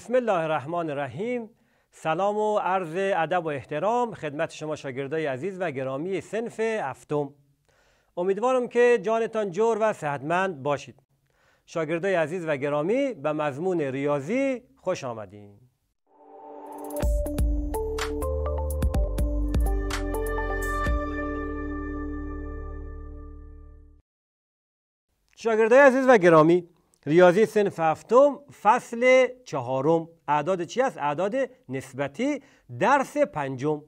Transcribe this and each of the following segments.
بسم الله الرحمن الرحیم سلام و عرض ادب و احترام خدمت شما شاگردای عزیز و گرامی سنف هفتم امیدوارم که جانتان جور و صحتمند باشید شاگردای عزیز و گرامی به مضمون ریاضی خوش آمدین شاگردای عزیز و گرامی ریاضی سنف هفتم فصل چهارم اعداد چی است اعداد نسبتی درس پنجم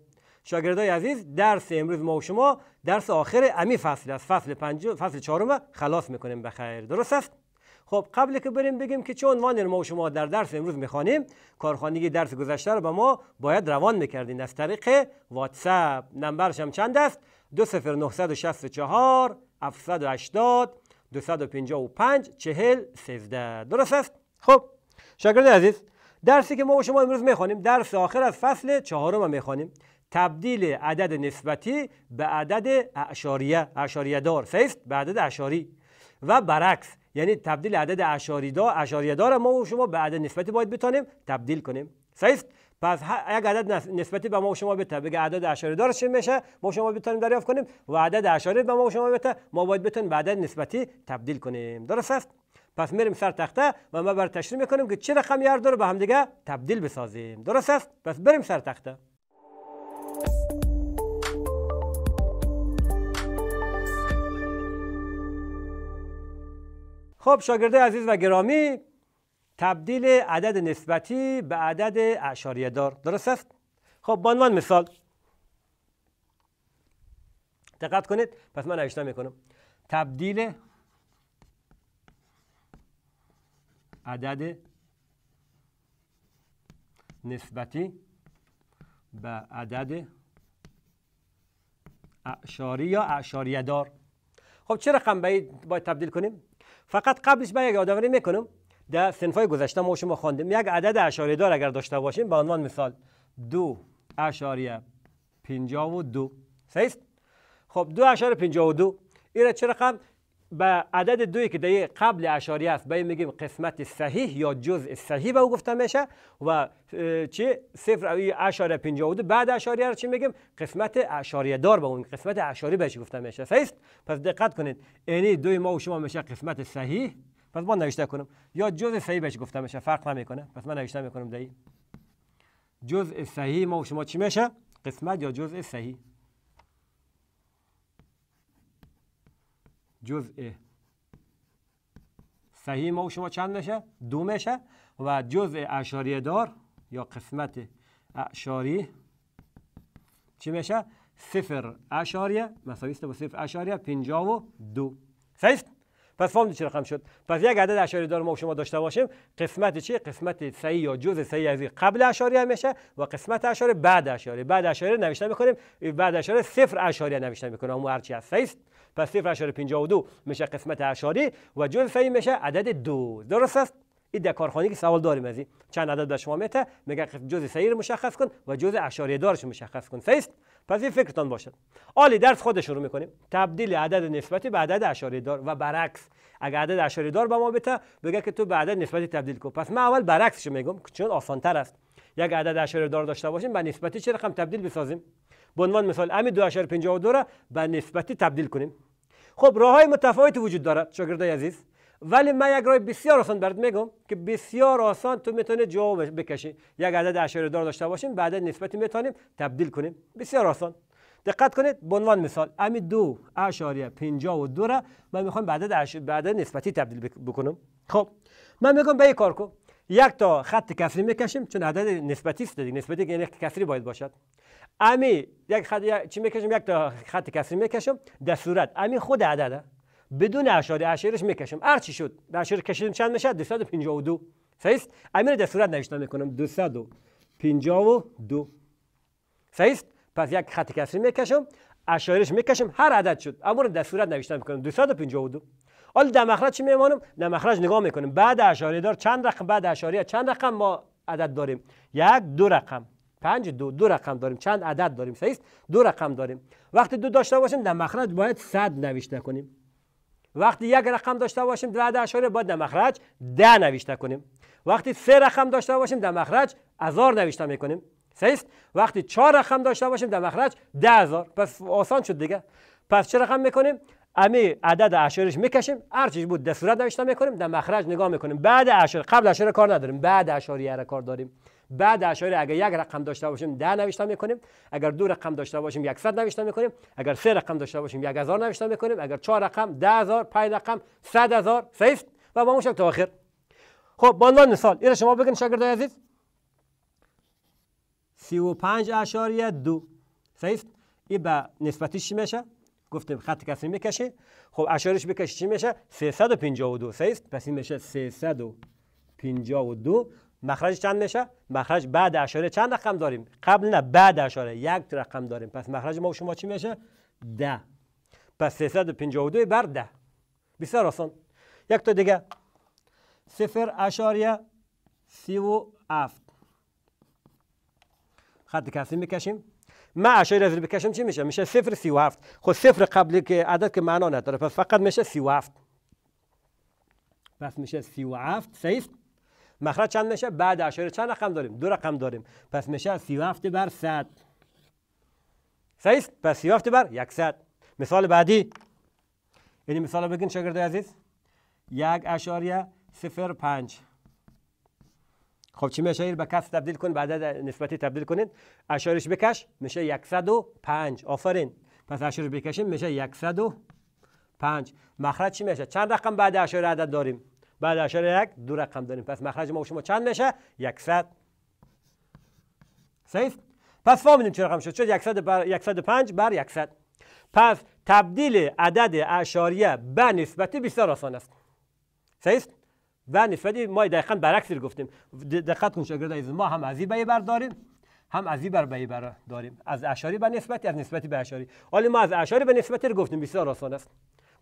شاگردای عزیز درس امروز ما و شما درس آخر امی فصل است فصل پنجم فصل چهارم خلاص میکنیم بخیر درست است خب قبل که بریم بگیم که چه عنوان ما و شما در درس امروز میخوانیم کارخانگی درس گذشته رو به ما باید روان میکردین از طریق واتساپ نمبرش هم چند است 20964 780 255 40 13 درست است خب شاگرد عزیز درسی که ما و شما امروز میخوانیم درس آخر از فصل چهارم میخوانیم تبدیل عدد نسبتی به عدد اعشاریه اعشاریه دار سیست به عدد اعشاری و برعکس یعنی تبدیل عدد اعشاری دار اعشاریه دار ما و شما به عدد نسبتی باید بتانیم تبدیل کنیم سیست پس یک عدد نسبتی به ما و شما بته بگه عدد اشاره دار چی میشه ما شما بتونیم دریافت کنیم و عدد اشاره به ما و شما بده ما باید بتونیم به عدد نسبتی تبدیل کنیم درست است پس میریم سر تخته و ما بر تشریح میکنیم که چه رقمی هر داره رو به هم دیگه تبدیل بسازیم درست است پس بریم سر تخته خب شاگرده عزیز و گرامی تبدیل عدد نسبتی به عدد اعشاریه دار درست است خب به عنوان مثال دقت کنید پس من نوشته میکنم تبدیل عدد نسبتی به عدد اعشاری یا اعشاریه دار خب چه رقم باید, باید تبدیل کنیم فقط قبلش باید یک یادآوری میکنم در های گذشته ما شما خواندیم یک عدد اعشاری دار اگر داشته باشیم به عنوان مثال دو اشاره پینجا و دو صحیح خب دو اشاریه پینجا و دو این چه رقم به عدد دوی که دیگه قبل اشاری است به میگیم قسمت صحیح یا جز صحیح به او گفته میشه و چه صفر و دو بعد اشاریه رو چی میگیم قسمت اعشاری دار به اون قسمت اشاری بهش گفته میشه صحیح پس دقت کنید یعنی دوی ما و شما میشه قسمت صحیح پس من نوشته کنم یا جزء صحیح بهش گفته میشه فرق نمیکنه پس من نوشته میکنم دایی جزء صحیح ما و شما چی میشه قسمت یا جزء صحیح جزء صحیح ما و شما چند میشه دو میشه و جزء اعشاریه دار یا قسمت اعشاری چی میشه صفر اعشاریه مساوی است با صفر اشاریه پنجاه و دو صحیح پس فهم چه رقم شد پس یک عدد اشاری دار ما شما داشته باشیم قسمت چی قسمت صحیح یا جزء صحیح از قبل اشاری میشه و قسمت اشاری بعد اشاری بعد اشاری نوشته میکنیم بعد اشاری صفر اشاری نوشته میکنم اون هر از است پس صفر اشاری 52 میشه قسمت اشاری و جزء صحیح میشه عدد دو درست است این در کارخانه که سوال داریم از این چند عدد به شما میته میگه جزء صحیح مشخص کن و جزء اشاریه دارش مشخص کن صحیح پس این فکرتان باشد عالی درس خود شروع میکنیم تبدیل عدد نسبتی به عدد اشاره دار و برعکس اگر عدد اشاره دار به ما بده بگه که تو به عدد نسبتی تبدیل کن پس من اول برعکسش میگم چون تر است یک عدد اشاره دار داشته باشیم به نسبتی چه رقم تبدیل بسازیم به عنوان مثال و 2.52 را به نسبتی تبدیل کنیم خب راه های متفاوتی وجود دارد شاگردای عزیز ولی من یک راه بسیار آسان برات میگم که بسیار آسان تو میتونه جواب بکشی یک عدد اشاره دار داشته باشیم بعد نسبتی میتونیم تبدیل کنیم بسیار آسان دقت کنید به عنوان مثال امی دو اشاریه پینجا و دو را من میخوام بعد بعد نسبتی تبدیل بکنم خب من میگم به کار کن یک تا خط کسری میکشیم چون عدد نسبتی است دیگه نسبتی یعنی کسری باید باشد امی یک خط چی میکشیم یک تا خط کسری میکشم در صورت امی خود عدده بدون اعشاد اشارش میکشم هر چی شد اعشیر کشیدم چند میشه 252 فیست امیر در صورت نوشتن میکنم 252 فیست پس یک خط کسری میکشم اشایرش میکشم هر عدد شد اما رو در صورت نوشتن میکنم 252 حالا در مخرج چی میمانم در مخرج نگاه میکنیم بعد اشاره دار چند رقم بعد اشاره چند رقم ما عدد داریم یک دو رقم پنج دو دو رقم داریم چند عدد داریم صحیح دو رقم داریم وقتی دو داشته باشیم در مخرج باید صد نوشته کنیم وقتی یک رقم داشته باشیم در اشاره باید در مخرج ده نوشته کنیم وقتی سه رقم داشته باشیم در مخرج هزار نوشته میکنیم سیست وقتی چهار رقم داشته باشیم در مخرج ده هزار پس آسان شد دیگه پس چه رقم میکنیم امی عدد اعشارش میکشیم هر بود در صورت نوشته میکنیم در مخرج نگاه میکنیم بعد اشاره قبل اعشار کار نداریم بعد اعشار کار داریم بعد اشاره اگر یک رقم داشته باشیم ده نوشته میکنیم اگر دو رقم داشته باشیم یکصد نوشته میکنیم اگر سه رقم داشته باشیم یک هزار نوشته میکنیم اگر چهار رقم ده هزار پنج رقم صد هزار سیست و با اون تا آخر خب با عنوان مثال این شما بگین شاگرد عزیز 35 اشاریه دو صحیح این به نسبتی چی میشه گفتیم خط کسی میکشه خب اشارش بکشی چی میشه 352 صحیح پس این میشه 352 مخرج چند میشه مخرج بعد اشاره چند رقم داریم قبل نه بعد اشاره یک رقم داریم پس مخرج ما شما چی میشه ده پس 352 بر ده بسیار آسان یک تا دیگه صفر اشاره سی و هفت خط کسی میکشیم ما اشاره رو بکشم چی میشه میشه صفر سی و هفت خب صفر قبلی که عدد که معنا نداره پس فقط میشه سی و هفت پس میشه سی و هفت سیست مخرج چند میشه بعد اشاره چند رقم داریم دو رقم داریم پس میشه 37 بر 100 صحیح پس 37 بر 100 مثال بعدی یعنی مثال بگین شاگرد عزیز یک اشاریه صفر پنج خب چی میشه ایر به کس تبدیل کن بعد نسبتی تبدیل کنین اشارش بکش میشه 105 آفرین پس اشارش بکشیم میشه 105 مخرج چی میشه چند رقم بعد اشاره عدد داریم بعد اشاره یک دو رقم داریم پس مخرج ما و شما چند میشه 100 صحیح پس فاهمیدیم چه رقم شد شد یکصد بر 105 بر 100 پس تبدیل عدد اشاریه به نسبتی بسیار آسان است صحیح و نسبت ما دقیقا برعکس گفتیم دقت کن شاگرد ما هم از این برداریم، هم از این بر به بر داریم از اشاری به نسبتی از نسبتی به اشاری حالا ما از اشاری به نسبتی رو گفتیم بسیار آسان است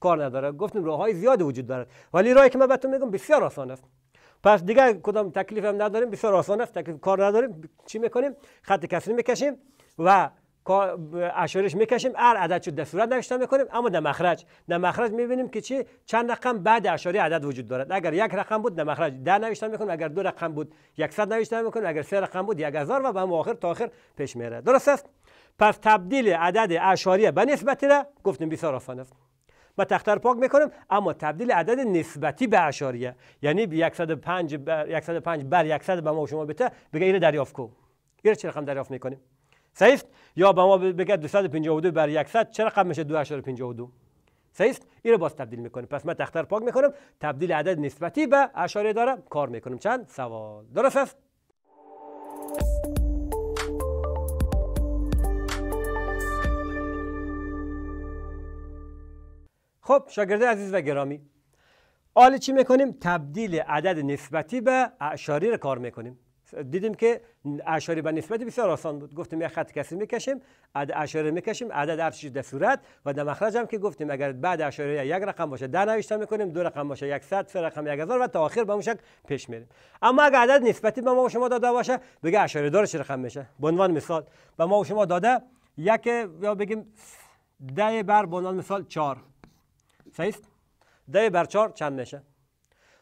کار نداره گفتیم راه های زیادی وجود دارد ولی راهی که من بهتون میگم بسیار آسان است پس دیگه کدام تکلیف هم نداریم بسیار آسان است تکلیف کار نداریم چی میکنیم خط کسری میکشیم و اشارش میکشیم هر عدد شد در صورت نوشته میکنیم اما در مخرج در مخرج میبینیم که چی چند رقم بعد اشاری عدد وجود دارد اگر یک رقم بود در مخرج ده نوشته میکنیم اگر دو رقم بود یکصد نوشته میکنیم اگر سه رقم بود یک و به آخر تا آخر پیش میره درست است پس تبدیل عدد اشاریه به نسبتی را گفتیم بسیار آسان است و تختر پاک میکنیم اما تبدیل عدد نسبتی به اشاریه یعنی 105 بر 105 بر 100 به ما و شما بته بگه اینو دریافت کو اینو چه رقم دریافت میکنیم صحیح یا به ما بگه 252 بر 100 چه رقم میشه 2.52 صحیح اینو باز تبدیل میکنیم پس من تختر پاک میکنم تبدیل عدد نسبتی به اشاره دارم کار میکنم چند سوال درست است خب شاگرد عزیز و گرامی آلی چی میکنیم؟ تبدیل عدد نسبتی به اعشاری رو کار میکنیم دیدیم که اعشاری به نسبتی بسیار آسان بود گفتیم یه خط کسی میکشیم عدد اعشاری میکشیم عدد هر در صورت و در مخرج هم که گفتیم اگر بعد اعشاری یک رقم باشه ده نوشته میکنیم دو رقم باشه یک صد سه رقم یک هزار و تا آخر به اون شکل پیش میریم اما اگر عدد نسبتی به ما و شما داده باشه بگه اعشاری دار چه رقم میشه به عنوان مثال به ما و شما داده یک یا بگیم ده بر به عنوان مثال 4 صحیح ده بر چهار چند میشه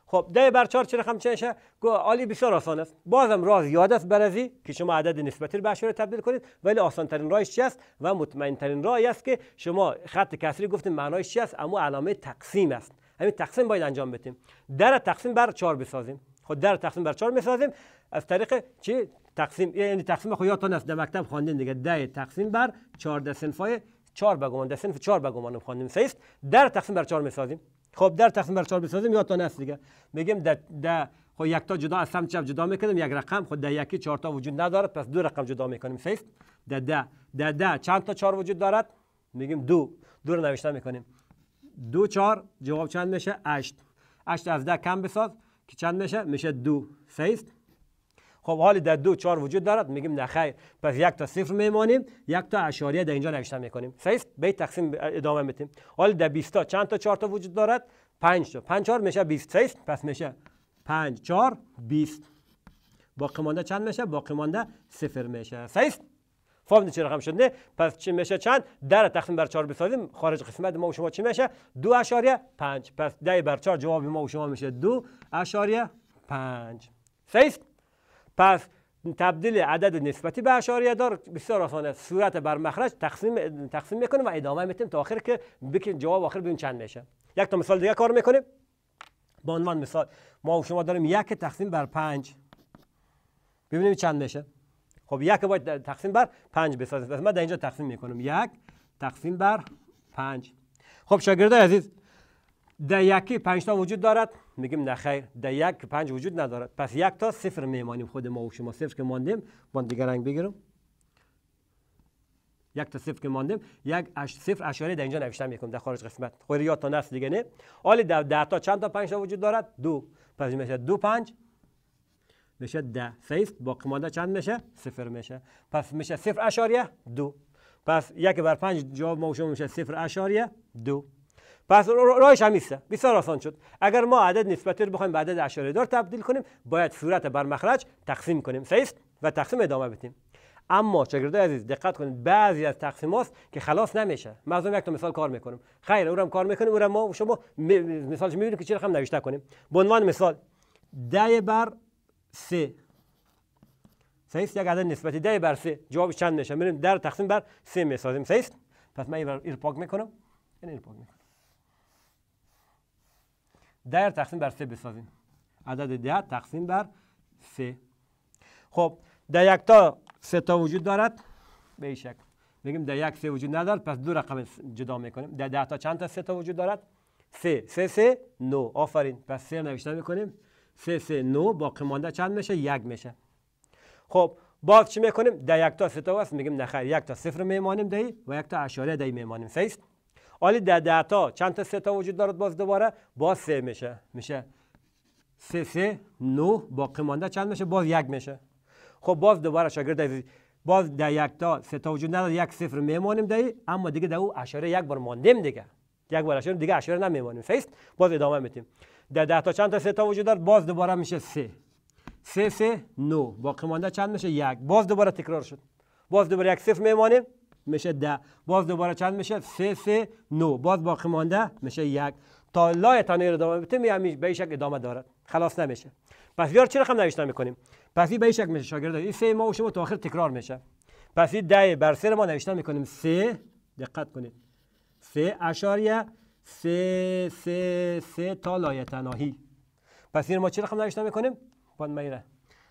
خب ده بر چهار چه رقم چه میشه عالی بسیار آسان است بازم راه زیاد است برازی که شما عدد نسبتی به تبدیل کنید ولی آسان ترین راهش چی است و مطمئن ترین راهی است که شما خط کسری گفتیم معنایش چی است اما علامه تقسیم است همین تقسیم باید انجام بدیم در تقسیم بر 4 بسازیم خود خب، در تقسیم بر 4 میسازیم از طریق چی تقسیم یعنی تقسیم خو یادتون است در مکتب خواندین دیگه ده تقسیم بر 14 سنفای 4 به گمان در صنف 4 به گمان خواندیم صحیح در تقسیم بر 4 میسازیم خب در تقسیم بر 4 بسازیم یادتان هست دیگه میگیم در در خب یک تا جدا از سمت چپ جدا میکنیم یک رقم خود خب، در یکی 4 تا وجود نداره پس دو رقم جدا میکنیم صحیح در ده در ده چند تا 4 وجود دارد میگیم دو دو رو نوشته میکنیم دو 4 جواب چند میشه 8 8 از ده کم بساز که چند میشه میشه دو صحیح خب حالی در دو چهار وجود دارد میگیم نه خیر پس یک تا صفر میمانیم یک تا اشاریه در اینجا نوشته میکنیم صحیح به تقسیم ادامه میتیم حال در 20 تا چند تا چهار تا وجود دارد 5 تا 5 4 میشه 20 صحیح پس میشه 5 4 20 باقی مانده چند میشه باقی مانده صفر میشه صحیح فهم چه رقم شده پس چی میشه چند در تقسیم بر 4 بسازیم خارج قسمت ما و شما چی میشه 2 اشاریه 5 پس 10 بر 4 جواب ما و شما میشه 2 اشاریه 5 صحیح پس تبدیل عدد نسبتی به اشاریه دار بسیار آسانه صورت بر مخرج تقسیم تقسیم میکنیم و ادامه میتیم تا آخر که بکن جواب آخر ببین چند میشه یک تا مثال دیگه کار میکنیم به عنوان مثال ما و شما داریم یک تقسیم بر پنج ببینیم چند میشه خب یک باید تقسیم بر پنج بسازیم من در اینجا تقسیم میکنم یک تقسیم بر پنج خب شاگرده عزیز ده یکی پنج تا وجود دارد میگیم نه خیر ده یک پنج وجود ندارد پس یک تا صفر میمانیم خود ما و شما صفر که ماندیم با دیگه رنگ بگیرم یک تا صفر که ماندیم یک اش صفر اشاره در اینجا نوشته میکنم در خارج قسمت خود خب، یاد تا نفس دیگه نه حالا در ده تا چند تا پنج تا وجود دارد دو پس میشه دو پنج میشه ده سیست باقی مانده چند میشه صفر میشه پس میشه صفر اشاریه دو پس یک بر پنج جواب ما و شما میشه صفر اشاریه دو پس راهش هم نیست بسیار آسان شد اگر ما عدد نسبتی رو بخوایم به عدد اشاره دار تبدیل کنیم باید صورت بر مخرج تقسیم کنیم صحیح و تقسیم ادامه بدیم اما شاگردای عزیز دقت کنید بعضی از تقسیم هاست که خلاص نمیشه مثلا یک تا مثال کار میکنم خیر را کار میکنیم اونم ما شما مثالش میبینید که چه رقم نوشته کنیم به عنوان مثال ده بر سه صحیح یک عدد نسبتی ده بر سه جواب چند میشه میریم در تقسیم بر سه میسازیم صحیح پس من این پاک میکنم این پاک میکنم ده تقسیم بر سه بسازیم عدد ده تقسیم بر سه. خب در یک تا سه تا وجود دارد به شکل میگیم در یک سه وجود ندارد پس دو رقم جدا میکنیم در ده تا چند تا سه تا وجود دارد سه سه سه نو آفرین پس سه نوشته میکنیم سه سه نو باقی چند میشه یک میشه خب باز چی میکنیم در یک تا سه تا هست میگیم نخیر یک تا صفر میمانیم دهی و یک تا اشاره دهی میمانیم است حالی در ده تا چند تا سه تا وجود دارد باز دوباره باز سه میشه میشه سه سه نو با مانده چند میشه باز یک میشه خب باز دوباره شاگرد عزیز باز در یک تا سه تا وجود ندارد یک صفر میمانیم دایی اما دیگه در او اشاره یک بار ماندیم دیگه یک بار اشاره دیگه اشاره نمیمانیم فیست باز ادامه میتیم در ده تا چند تا سه تا وجود دارد باز دوباره میشه سه سه سه نو باقی مانده چند میشه یک باز دوباره تکرار شد باز دوباره یک صفر میمانیم میشه ده باز دوباره چند میشه سه سه نو باز باقی مانده میشه یک تا لای تنویر ادامه یه می به شک ادامه داره خلاص نمیشه پس یار چی رقم نوشتن میکنیم پس این به شک میشه شاگرد این سه ما و شما تا آخر تکرار میشه پس این ده بر سه ما نوشتن میکنیم سه دقت کنید سه اشاریه سه سه سه تا لایه تناهی پس این ما چی رقم نوشتن میکنیم پان میره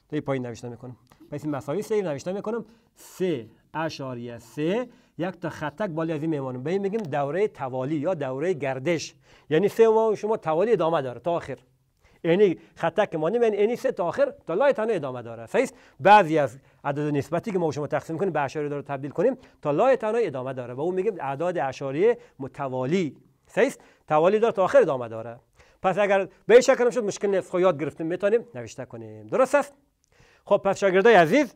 تا پایین نوشتن میکنم پس این مساوی سه نوشتن میکنم سه اشاریه سه یک تا خطک بالای از این میمانون به این میگیم دوره توالی یا دوره گردش یعنی سه شما توالی ادامه داره تا آخر یعنی خطک مانیم یعنی اینی سه تا آخر تا لای تنه ادامه داره فیس بعضی از عدد نسبتی که ما شما تقسیم کنیم به اشاریه داره تبدیل کنیم تا لای تنه ادامه داره و اون میگیم اعداد اشاریه متوالی سیست توالی داره تا آخر ادامه داره پس اگر به این شکل شد مشکل نیست یاد گرفتیم میتونیم نوشته کنیم درست است خب پس شاگردای عزیز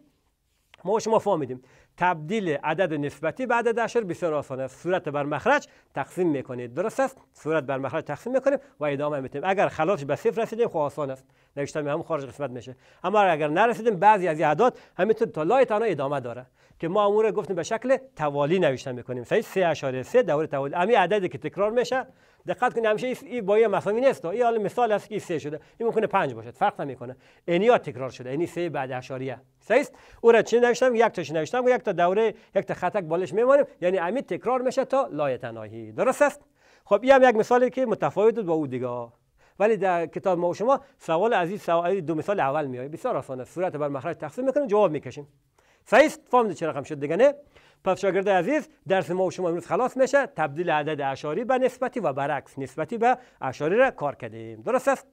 ما شما فهمیدیم تبدیل عدد نسبتی به عدد عشر بسیار آسان است صورت بر مخرج تقسیم میکنید درست است صورت بر مخرج تقسیم میکنیم و ادامه میتیم اگر خلاصش به صفر رسیدیم خو خب آسان است نوشتن هم خارج قسمت میشه اما اگر نرسیدیم بعضی از اعداد همینطور تا لای تنها ادامه داره که ما امور گفتیم به شکل توالی نوشتن میکنیم صحیح 3.3 دور توالی همین عددی که تکرار میشه دقت کنید همیشه این با یه نیست این حال مثال است که سه شده این ممکنه پنج باشد فرق نمیکنه انیا تکرار شده یعنی سه بعد اشاریه صحیح او را چه نوشتم یک تاش نوشتم یک تا دوره یک تا خطک بالش میمانیم یعنی امید تکرار میشه تا لایتناهی. درست است خب این هم یک مثالی که متفاوت با او دیگه ولی در کتاب ما و شما سوال از این سوال دو مثال اول میای بسیار آسان است صورت بر مخرج تقسیم میکنیم جواب میکشیم صحیح فهمید چه رقم شد دیگه نه پس شاگرد عزیز درس ما و شما امروز خلاص میشه تبدیل عدد اشاری به نسبتی و برعکس نسبتی به اشاری را کار کردیم درست است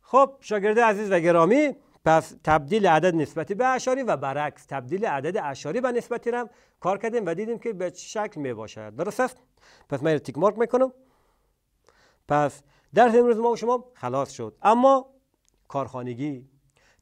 خب شاگرد عزیز و گرامی پس تبدیل عدد نسبتی به اشاری و برعکس تبدیل عدد اشاری به نسبتی را کار کردیم و دیدیم که به شکل می باشد درست است پس من تیک مارک میکنم پس درس امروز ما و شما خلاص شد اما کارخانگی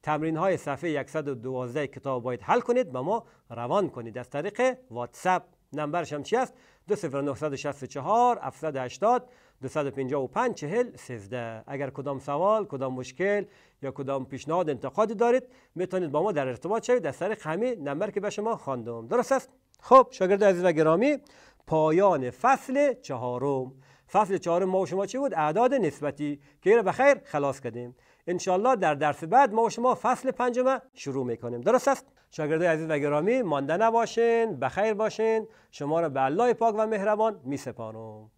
تمرین های صفحه 112 کتاب باید حل کنید و ما روان کنید از طریق واتساپ نمبرش هم چی است 20964 780 255 40 13 اگر کدام سوال کدام مشکل یا کدام پیشنهاد انتقادی دارید میتونید با ما در ارتباط شوید از طریق همین نمبر که به شما خواندم درست است خب شاگرد عزیز و گرامی پایان فصل چهارم فصل چهارم ما و شما چی بود اعداد نسبتی که رو به خیر خلاص کردیم انشالله در درس بعد ما و شما فصل پنجم شروع میکنیم درست است شاگردای عزیز و گرامی مانده نباشین بخیر باشین شما را به الله پاک و مهربان میسپارم